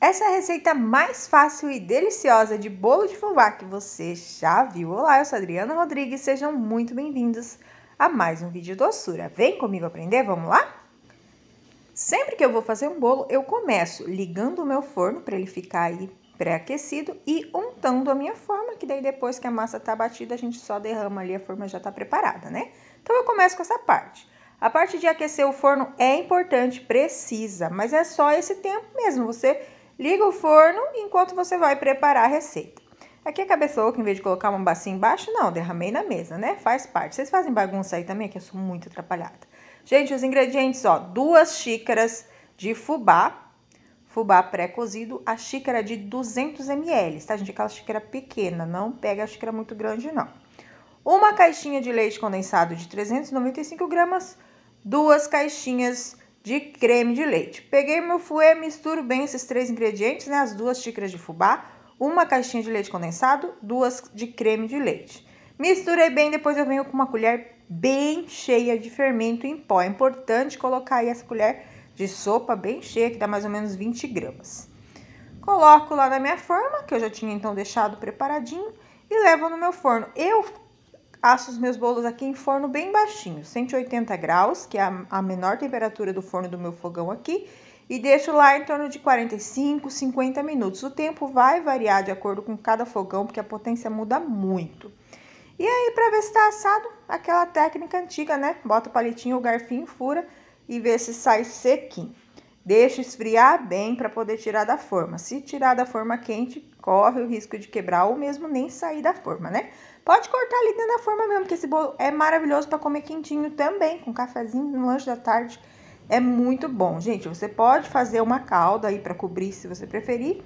Essa é a receita mais fácil e deliciosa de bolo de fubá que você já viu. Olá, eu sou Adriana Rodrigues, sejam muito bem-vindos a mais um vídeo doçura. Vem comigo aprender, vamos lá? Sempre que eu vou fazer um bolo, eu começo ligando o meu forno para ele ficar aí pré-aquecido e untando a minha forma, que daí depois que a massa tá batida, a gente só derrama ali, a forma já tá preparada, né? Então eu começo com essa parte. A parte de aquecer o forno é importante, precisa, mas é só esse tempo mesmo, você Liga o forno enquanto você vai preparar a receita. Aqui a cabeça louca, em vez de colocar uma bacia embaixo, não, derramei na mesa, né? Faz parte. Vocês fazem bagunça aí também, que eu sou muito atrapalhada. Gente, os ingredientes, ó, duas xícaras de fubá, fubá pré-cozido, a xícara de 200 ml, tá, gente? Aquela xícara pequena, não pega a xícara muito grande, não. Uma caixinha de leite condensado de 395 gramas, duas caixinhas de creme de leite. Peguei meu fouet, misturo bem esses três ingredientes, né? As duas xícaras de fubá, uma caixinha de leite condensado, duas de creme de leite. Misturei bem, depois eu venho com uma colher bem cheia de fermento em pó. É importante colocar aí essa colher de sopa bem cheia, que dá mais ou menos 20 gramas. Coloco lá na minha forma, que eu já tinha então deixado preparadinho, e levo no meu forno. Eu Asso os meus bolos aqui em forno bem baixinho, 180 graus, que é a menor temperatura do forno do meu fogão aqui, e deixo lá em torno de 45, 50 minutos. O tempo vai variar de acordo com cada fogão, porque a potência muda muito. E aí, para ver se está assado, aquela técnica antiga, né? Bota o palitinho, o garfinho, fura e vê se sai sequinho. Deixa esfriar bem para poder tirar da forma. Se tirar da forma quente, corre o risco de quebrar ou mesmo nem sair da forma, né? Pode cortar ali dentro da forma mesmo, porque esse bolo é maravilhoso para comer quentinho também, com cafezinho no lanche da tarde. É muito bom. Gente, você pode fazer uma calda aí para cobrir, se você preferir.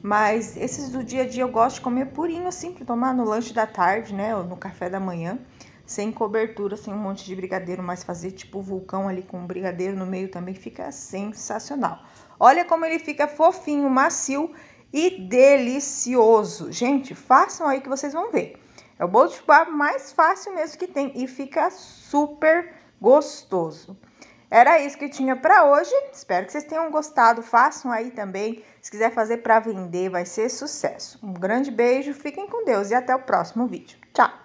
Mas esses do dia a dia eu gosto de comer purinho assim, para tomar no lanche da tarde, né? Ou no café da manhã sem cobertura, sem um monte de brigadeiro, mas fazer tipo vulcão ali com um brigadeiro no meio também fica sensacional. Olha como ele fica fofinho, macio e delicioso. Gente, façam aí que vocês vão ver. É o bolo de fubá mais fácil mesmo que tem e fica super gostoso. Era isso que tinha para hoje. Espero que vocês tenham gostado. Façam aí também. Se quiser fazer para vender, vai ser sucesso. Um grande beijo, fiquem com Deus e até o próximo vídeo. Tchau!